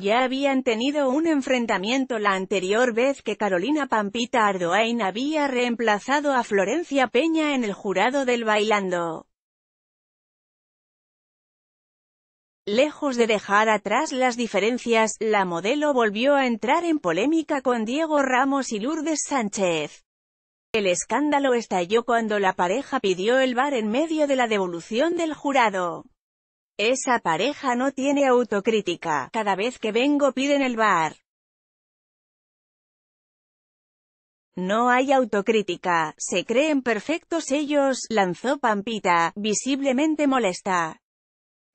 Ya habían tenido un enfrentamiento la anterior vez que Carolina Pampita Ardoain había reemplazado a Florencia Peña en el jurado del Bailando. Lejos de dejar atrás las diferencias, la modelo volvió a entrar en polémica con Diego Ramos y Lourdes Sánchez. El escándalo estalló cuando la pareja pidió el bar en medio de la devolución del jurado. Esa pareja no tiene autocrítica, cada vez que vengo piden el bar. No hay autocrítica, se creen perfectos ellos, lanzó Pampita, visiblemente molesta.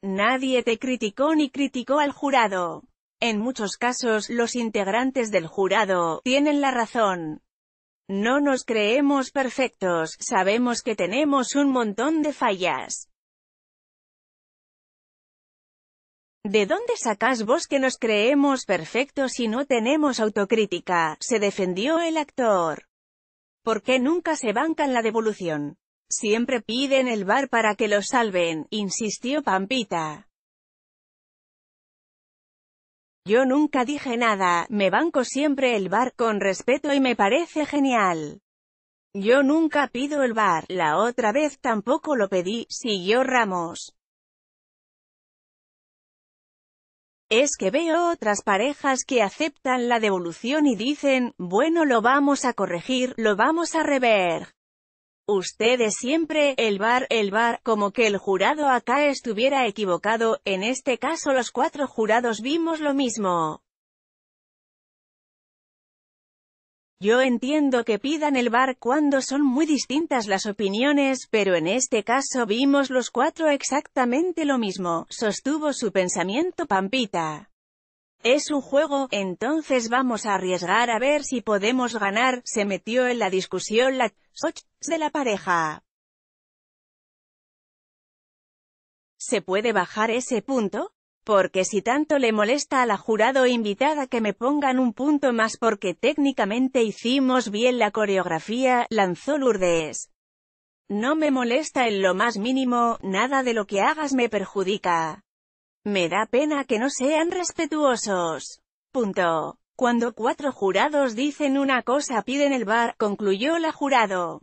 Nadie te criticó ni criticó al jurado. En muchos casos, los integrantes del jurado, tienen la razón. No nos creemos perfectos, sabemos que tenemos un montón de fallas. ¿De dónde sacás vos que nos creemos perfectos y no tenemos autocrítica? Se defendió el actor. ¿Por qué nunca se bancan la devolución? Siempre piden el bar para que lo salven, insistió Pampita. Yo nunca dije nada, me banco siempre el bar con respeto y me parece genial. Yo nunca pido el bar, la otra vez tampoco lo pedí, siguió Ramos. Es que veo otras parejas que aceptan la devolución y dicen, bueno lo vamos a corregir, lo vamos a rever. Ustedes siempre, el bar, el bar, como que el jurado acá estuviera equivocado, en este caso los cuatro jurados vimos lo mismo. Yo entiendo que pidan el bar cuando son muy distintas las opiniones, pero en este caso vimos los cuatro exactamente lo mismo, sostuvo su pensamiento Pampita. Es un juego, entonces vamos a arriesgar a ver si podemos ganar, se metió en la discusión la de la pareja. ¿Se puede bajar ese punto? Porque si tanto le molesta a la jurado invitada que me pongan un punto más porque técnicamente hicimos bien la coreografía, lanzó Lourdes. No me molesta en lo más mínimo, nada de lo que hagas me perjudica. Me da pena que no sean respetuosos. Punto. Cuando cuatro jurados dicen una cosa piden el bar, concluyó la jurado.